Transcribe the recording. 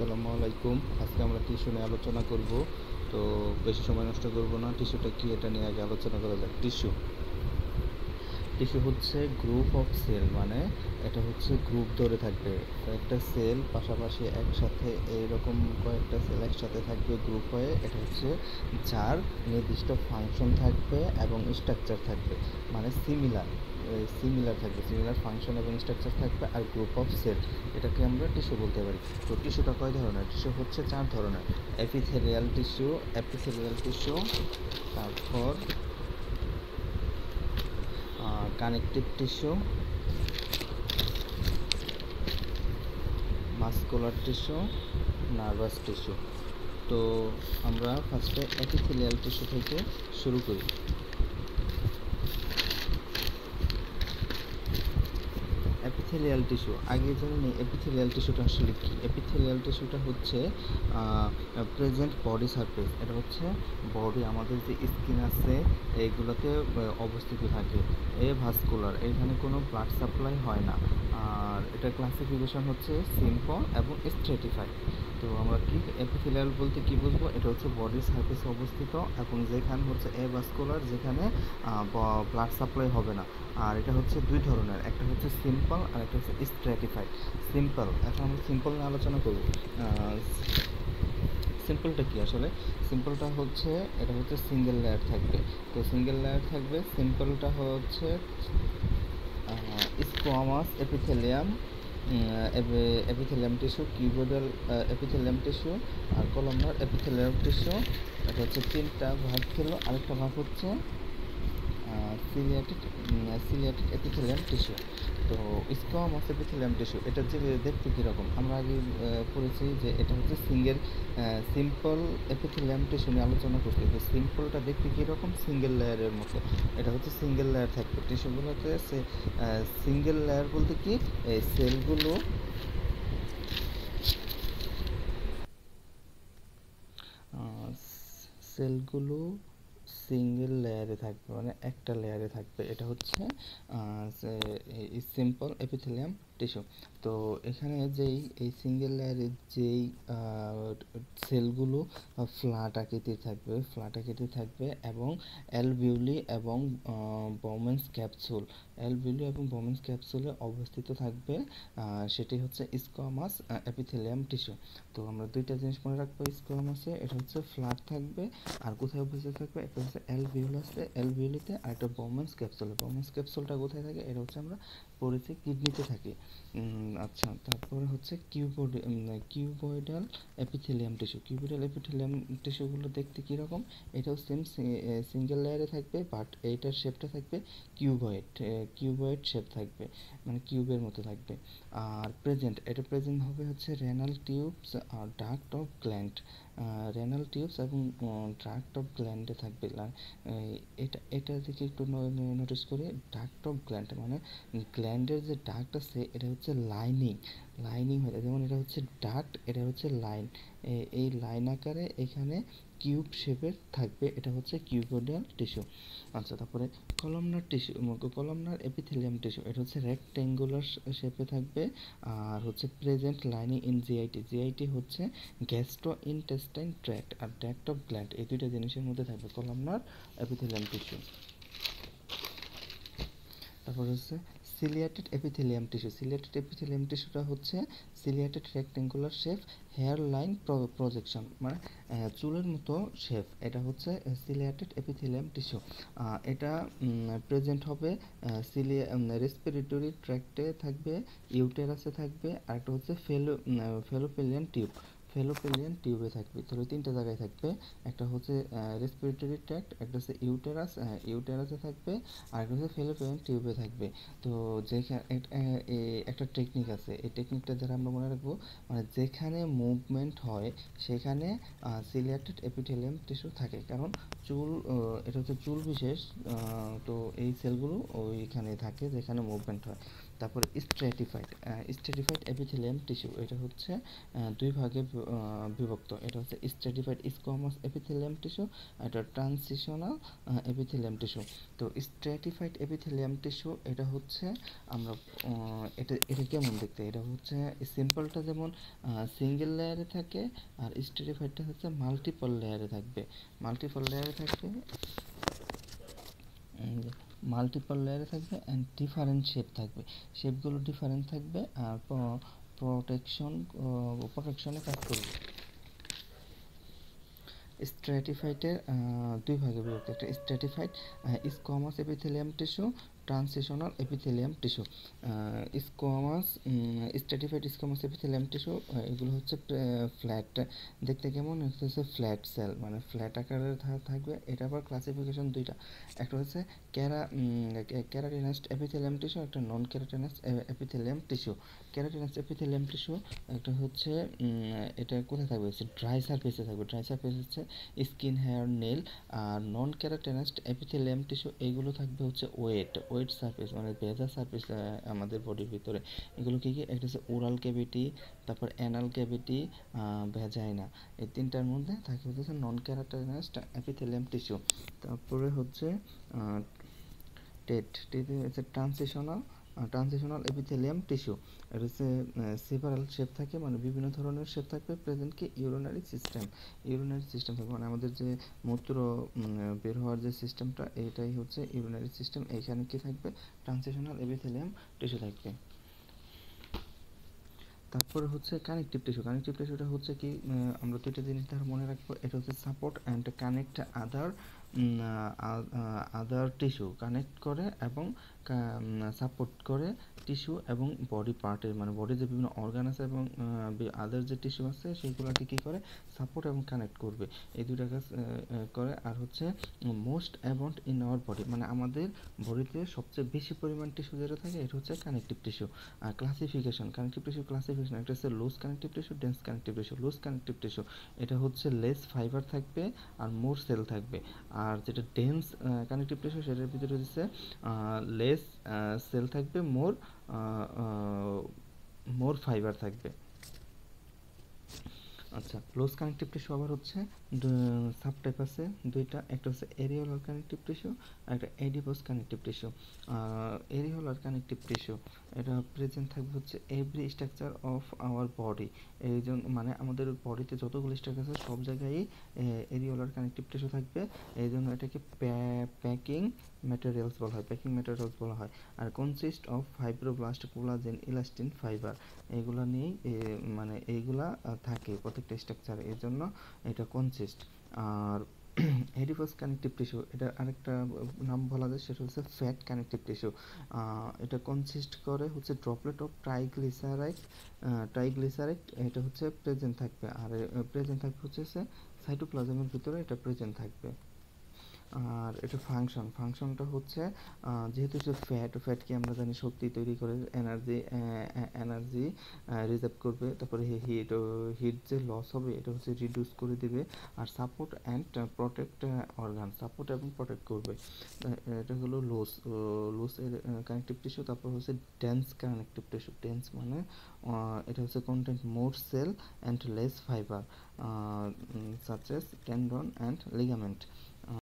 আসসালামু আলাইকুম আজকে আমরা টিস্যু নিয়ে আলোচনা করব তো বেশি সময় নষ্ট করব না টিস্যুটা কি এটা নিয়ে আগে আলোচনা করা যাক টিস্যু টিস্যু হচ্ছে গ্রুপ অফ সেল মানে এটা হচ্ছে গ্রুপ ধরে থাকবে কয়েকটা সেল পাশাপাশি একসাথে এইরকম কয়েকটা সেল একসাথে থাকবে গ্রুপ হয়ে এটা হচ্ছে যার নির্দিষ্ট ফাংশন থাকবে এবং স্ট্রাকচার থাকবে মানে সিমিলার সিমিলার থাকবে সিমিলার ফাংশন এবং স্ট্রাকচার থাকবে আর গ্রুপ অফ সেল এটাকে আমরা টিস্যু বলতে পারি তো টিস্যুটা কয় ধরনের টিস্যু হচ্ছে চার ধরনের অ্যাপিথেরিয়াল টিস্যু অ্যাপিথেরিয়াল টিস্যু তারপর connective tissue muscular tissue nervous tissue তো আমরা ফার্স্টে অ্যাপিথেলিয়াল টিস্যু থেকে শুরু করি এপিথেলিয়াল টিস্যু আগে জেনে নিই এপিথেলিয়াল টিস্যুটা আসলে কী এপিথেলিয়াল টিস্যুটা হচ্ছে প্রেজেন্ট বডি সারফেস এটা হচ্ছে বডি আমাদের যে স্কিন আছে এইগুলোতে অবস্থিত থাকে এ ভাস্কুলার এখানে কোনো ব্লাড সাপ্লাই হয় না আর এটা ক্লাসিফিকেশন হচ্ছে সিম্পল এবং স্ট্রেটিফাইড তো আমরা কি এপিথেলিয়াল বলতে কি বুঝবো এটা হচ্ছে বডির সার্ফেসে অবস্থিত এখন যেখানে হচ্ছে এ ভাস্কুলার যেখানে ব্লাড সাপ্লাই হবে না আর এটা হচ্ছে দুই ধরনের একটা হচ্ছে সিম্পল আর একটা হচ্ছে স্ট্র্যাটিফাইড সিম্পল এখন আমরা সিম্পল নিয়ে আলোচনা করব সিম্পলটা কি আসলে সিম্পলটা হচ্ছে এটা হচ্ছে সিঙ্গেল লেয়ার থাকবে তো সিঙ্গেল লেয়ার থাকবে সিম্পলটা হচ্ছে squamous epithelium epithelium tissue cuboidal epithelium tissue আর কলমনার এপিথেলিয়াম টিস্যু এটা হচ্ছে তিনটা ভাগ ছিল আরেকটা ভাগ হচ্ছে সিলিয়াটেড সিলিয়াটেড এপিথেলিয়াম টিস্যু তো স্কম অফ এপিথেলিয়াম টিস্যু এটা যে দেখতে কীরকম আমরা আগে পড়েছি যে এটা হচ্ছে সিঙ্গেল সিম্পল এপিথেলিয়াম টিস্যু নিয়ে আলোচনা করছি তো সিম্পলটা দেখতে কীরকম সিঙ্গেল লেয়ারের মতো এটা হচ্ছে সিঙ্গেল লেয়ার থাকবে টিস্যুগুলোতে সিঙ্গেল লেয়ার বলতে কি সেলগুলো সেলগুলো সিঙ্গেল লেয়ারে থাকবে মানে একটা লেয়ারে থাকবে এটা হচ্ছে সিম্পল এপিথেলিয়াম টিস্যু তো এখানে যেই এই সিঙ্গেল লেয়ারের যেই সেলগুলো ফ্ল্যাট আকৃতির থাকবে ফ্ল্যাট আকৃতির থাকবে এবং অ্যালভিউলি এবং বমেন্স ক্যাপসুল অ্যালভিলিও এবং বোমেন্স ক্যাপসুলে অবস্থিত থাকবে সেটি হচ্ছে স্কোয়ামাস অ্যাপিথেলিয়াম টিস্যু তো আমরা দুইটা জিনিস মনে রাখবো স্কোয়ামাসে এটা হচ্ছে ফ্ল্যাট থাকবে আর কোথায় অবস্থিত থাকবে একটা হচ্ছে অ্যালভিউলাসে অ্যালভিউলিতে আর একটা বোমেন্স ক্যাপসুলে বোমেন্স ক্যাপসুলটা কোথায় থাকে এটা হচ্ছে আমরা পড়েছে কিডনিতে থাকে আচ্ছা তারপর হচ্ছে cuboid cuboidal epithelium tissue cuboidal epithelium টিস্যুগুলো দেখতে কীরকম এটাও সেম সিঙ্গেল লেয়ারে থাকবে বাট এইটার শেপটা থাকবে কিউবয়েড কিউবয়েড শেপ থাকবে মানে কিউবের মতো থাকবে আর প্রেজেন্ট এটা প্রেজেন্ট হবে হচ্ছে রেনাল টিউবস আর duct of gland renal tubes এবং ডাক্ট অফ গ্ল্যান্ডে থাকবে এটা এটা দিকে একটু নোটিস করে ডাক্ট অফ গ্ল্যান্ড মানে গ্ল্যান্ডের যে ডাক্ট আছে এটা হচ্ছে লাইনিং লাইনিং হয়ে যায় যেমন এটা হচ্ছে ডাট এটা হচ্ছে লাইন এই লাইন আকারে এখানে কিউব শেপের থাকবে এটা হচ্ছে কিউকোডিয়াল টিস্যু আচ্ছা তারপরে columnar tissue columnar epithelium tissue এটা হচ্ছে রেক্টেঙ্গুলার শেপে থাকবে আর হচ্ছে present lining in GIT GIT হচ্ছে গ্যাস্ট্রো ইনটেস্টাইন ট্র্যাক্ট আর ট্র্যাক্ট অফ গ্ল্যান্ড এই দুইটা জিনিসের মধ্যে থাকবে কলমনার এপিথেলিয়াম টিস্যু তারপর হচ্ছে ciliated epithelium tissue ciliated epithelium টিস্যুটা হচ্ছে ciliated rectangular shape hair line projection মানে চুলের মতো শেপ এটা হচ্ছে সিলিয়াটেড এপিথেলিয়াম টিস্যু এটা প্রেজেন্ট হবে সিলিয়া রেসপিরেটরি ট্র্যাক্টে থাকবে ইউটেরাসে থাকবে আর একটা হচ্ছে ফেলো ফেলোপেলিয়ান টিউব ফেলোপেলিয়ান টিউবে থাকবে তাহলে তিনটা জায়গায় থাকবে একটা হচ্ছে রেসপিরেটরি ট্র্যাক্ট একটা হচ্ছে ইউটেরাস ইউটেরাসে থাকবে আর একটা হচ্ছে ফেলোপেলিয়ান টিউবে থাকবে তো যেখানে একটা টেকনিক আছে এই টেকনিকটা যারা আমরা মনে রাখবো মানে যেখানে মুভমেন্ট হয় সেখানে সিলেক্টেড এপিথেলিয়াম টিস্যু থাকে কারণ চুল এটা হচ্ছে চুল বিশেষ তো এই সেলগুলো ওইখানে থাকে যেখানে মুভমেন্ট হয় তারপরে স্ট্র্যাটিফাইড স্ট্রেটিফাইড এপিথেলিয়াম টিস্যু এটা হচ্ছে দুই ভাগে বিভক্ত এটা হচ্ছে স্ট্রেটিফাইড স্কোমাস এপিথেলিয়াম টিস্যু এটা ট্রান্সিশনাল এপিথেলিয়াম টিস্যু তো স্ট্র্যাটিফাইড এপিথেলিয়াম টিস্যু এটা হচ্ছে আমরা এটা এটা কেমন দেখতে এটা হচ্ছে সিম্পলটা যেমন সিঙ্গেল লেয়ারে থাকে আর স্ট্রেটিফাইডটা হচ্ছে মাল্টিপল লেয়ারে থাকবে মাল্টিপল লেয়ারে থাকবে মাল্টিপল লেয়ারে থাকবে অ্যান্ড ডিফারেন্ট শেপ থাকবে শেপগুলো ডিফারেন্ট থাকবে আর প্রোটেকশন প্রোটেকশনে কাজ করবে স্ট্র্যাটিফাইডের দুই ভাগে বিভক্ত একটা stratified squamous epithelium tissue transitional epithelium tissue squamous stratified squamous epithelium tissue এগুলো হচ্ছে ফ্ল্যাট দেখতে কেমন হচ্ছে ফ্ল্যাট সেল মানে ফ্ল্যাট আকারের থাকবে এটা আবার ক্লাসিফিকেশন দুইটা একটা হচ্ছে ক্যারা ক্যারাটিনাস্ট এপিথেলিয়াম টিস্যু একটা non keratinized epithelium tissue keratinized epithelium tissue একটা হচ্ছে এটা কোথায় থাকবে হচ্ছে ড্রাই সারফেসে থাকবে ড্রাই সারফেস হচ্ছে স্কিন হেয়ার নেল আর নন ক্যারাটিনাস্ট এপিথেলিয়াম টিস্যু এইগুলো থাকবে হচ্ছে ওয়েট ওয়েট ওয়েট সার্ফেস মানে ভেজা সার্ফেস আমাদের বডির ভিতরে এগুলো কী কী একটা হচ্ছে ওরাল ক্যাভিটি তারপর অ্যানাল ক্যাভিটি ভেজাইনা এই তিনটার মধ্যে থাকে হচ্ছে নন ক্যারাটাইনাস অ্যাপিথেলিয়াম টিস্যু তারপরে হচ্ছে টেট টেট হচ্ছে ট্রান্সেশনাল ট্রানজিশনাল এপিথেলিয়াম টিস্যু এটা হচ্ছে সেভারাল শেপ থাকে মানে বিভিন্ন ধরনের শেপ থাকবে প্রেজেন্ট কি ইউরোনারি সিস্টেম ইউরোনারি সিস্টেম থাকবে মানে আমাদের যে মূত্র বের হওয়ার যে সিস্টেমটা এটাই হচ্ছে ইউরোনারি সিস্টেম এইখানে কি থাকবে ট্রানজিশনাল এপিথেলিয়াম টিস্যু থাকবে তারপরে হচ্ছে কানেকটিভ টিস্যু কানেকটিভ টিস্যুটা হচ্ছে কি আমরা দুইটা জিনিস তার মনে রাখবো এটা হচ্ছে support and connect other other tissue connect করে এবং সাপোর্ট করে টিস্যু এবং বডি পার্টের মানে বডি যে বিভিন্ন অর্গান আছে এবং আদার যে টিস্যু আছে সেইগুলোকে কী করে সাপোর্ট এবং কানেক্ট করবে এই দুটা কাজ করে আর হচ্ছে most abundant in our body মানে আমাদের বডিতে সবচেয়ে বেশি পরিমাণ টিস্যু যেটা থাকে এটা হচ্ছে কানেকটিভ টিস্যু আর ক্লাসিফিকেশন কানেকটিভ টিস্যু ক্লাসিফিকেশন একটা হচ্ছে loose connective tissue dense connective tissue loose connective tissue এটা হচ্ছে লেস ফাইবার থাকবে আর মোর সেল থাকবে আর যেটা ডেন্স কানেকটিভ টিস্যু সেটার ভিতরে হচ্ছে লেস সেল থাকবে মোর মোর ফাইবার থাকবে আচ্ছা ক্লোজ কানেকটিভ টিস্যু আবার হচ্ছে টাইপ আছে দুইটা একটা হচ্ছে এরিওলার কানেকটিভ টিস্যু আর একটা adipose connective tissue areolar connective tissue এটা প্রেজেন্ট থাকবে হচ্ছে every structure of our body এই জন্য মানে আমাদের বডিতে যতগুলো স্ট্রাকচার আছে সব জায়গায় এরিওলার কানেকটিভ টিস্যু থাকবে এই জন্য এটাকে প্যাকিং ম্যাটেরিয়ালস বলা হয় প্যাকিং ম্যাটেরিয়ালস বলা হয় আর consist of fibroblast collagen elastin fibre এগুলো নিয়েই মানে এইগুলা থাকে প্রত্যেকটা স্ট্রাকচারে এর জন্য এটা কনসিস্ট আর হেডিফাস কানেকটিভ টিস্যু এটা আরেকটা নাম বলা যায় সেটা হচ্ছে ফ্যাট কানেকটিভ টিস্যু এটা কনসিস্ট করে হচ্ছে ড্রপলেট অফ ট্রাইগ্লিসারাইড ট্রাইগ্লিসারাইড এটা হচ্ছে প্রেজেন্ট থাকবে আর প্রেজেন্ট থাকবে হচ্ছে সাইটোপ্লাজমের ভিতরে এটা প্রেজেন্ট থাকবে আর এটা ফাংশন ফাংশনটা হচ্ছে যেহেতু সে ফ্যাট ফ্যাটকে আমরা জানি শক্তি তৈরি করে এনার্জি এনার্জি রিজার্ভ করবে তারপরে হিট হিট যে লস হবে এটা হচ্ছে রিডিউস করে দেবে আর support and protect organ support এবং প্রোটেক্ট করবে এটা হলো লোস লোসের কানেক্টিভ টিস্যু তারপর হচ্ছে ডেন্স কানেক্টিভ টিস্যু ডেন্স মানে এটা হচ্ছে content more cell and less fibre such as tendon and ligament